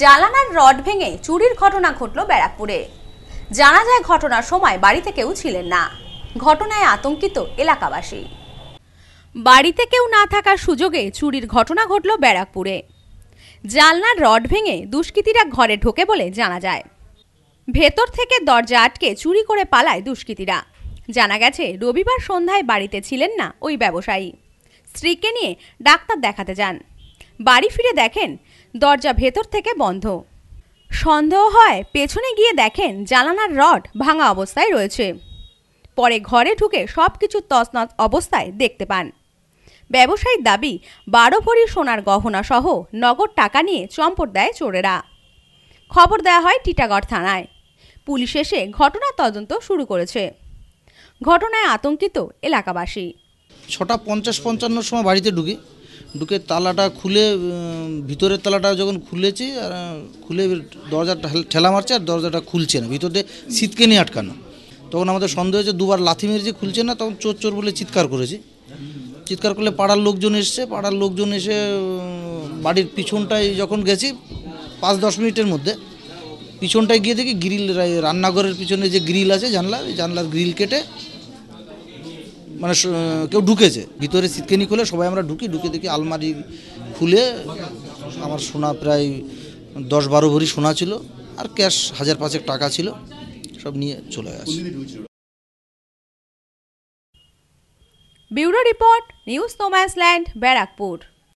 জালানার rod ভেঙে চুরির ঘটনা ঘটল ব্যারাকপুরে জানা যায় ঘটনার সময় বাড়িতে কেউ ছিলেন না ঘটনায় আতঙ্কিত এলাকাবাসী বাড়িতে কেউ না থাকার সুযোগে চুরির ঘটনা ঘটল ব্যারাকপুরে জালনার রড ভেঙে দুষ্কৃতীরা ঘরে ঢোকে বলে জানা যায় ভেতর থেকে দরজা আটকে চুরি করে পালায় দুষ্কৃতীরা জানা গেছে রবিবার সন্ধ্যায় বাড়িতে ছিলেন না ওই ব্যবসায়ী স্ত্রীকে নিয়ে ডাক্তার দেখাতে যান বাড়ি ফিরে দেখেন দরজা ভেতর থেকে বন্ধ সন্দেহ হয় পেছনে গিয়ে দেখেন জানানার রড ভাঙা অবস্থায় রয়েছে পরে ঘরে ঢুকে সব কিছু তছনছ অবস্থায় দেখতে পান ব্যবসায়ীর দাবি বারো ভরি সোনার গহনা সহ নগদ টাকা নিয়ে চম্পট দেয় চোরেরা খবর দেওয়া হয় টিটাগড় থানায় পুলিশ এসে ঘটনা তদন্ত শুরু করেছে ঘটনায় আতঙ্কিত এলাকাবাসী ছটা পঞ্চাশ পঞ্চান্ন সময় বাড়িতে ঢুকি ঢুকে তালাটা খুলে ভিতরের তালাটা যখন খুলেছে আর খুলে দরজাটা ঠেলা মারছে আর দরজাটা খুলছে না ভিতরে শীতকে নিয়ে আটকানো তখন আমাদের সন্দেহ হয়েছে দুবার লাথি মেরেছে খুলছে না তখন চোর চোর বলে চিৎকার করেছে চিৎকার করলে পাড়ার লোকজন এসছে পাড়ার লোকজন এসে বাড়ির পিছনটায় যখন গেছি পাঁচ দশ মিনিটের মধ্যে পিছনটায় গিয়ে দেখি গ্রিল রান্নাঘরের পিছনে যে গ্রিল আছে জানলা জানলার গ্রিল কেটে মানে কেউ ঢুকেছে ভিতরে সিটকেনি খুলে সবাই আমরা ঢুকি ঢুকে দেখি আলমারি খুলে আমার সোনা প্রায় দশ বারো ভরি সোনা ছিল আর ক্যাশ হাজার পাঁচেক টাকা ছিল সব নিয়ে চলে গেছে bureau report news no man's land Barrackpore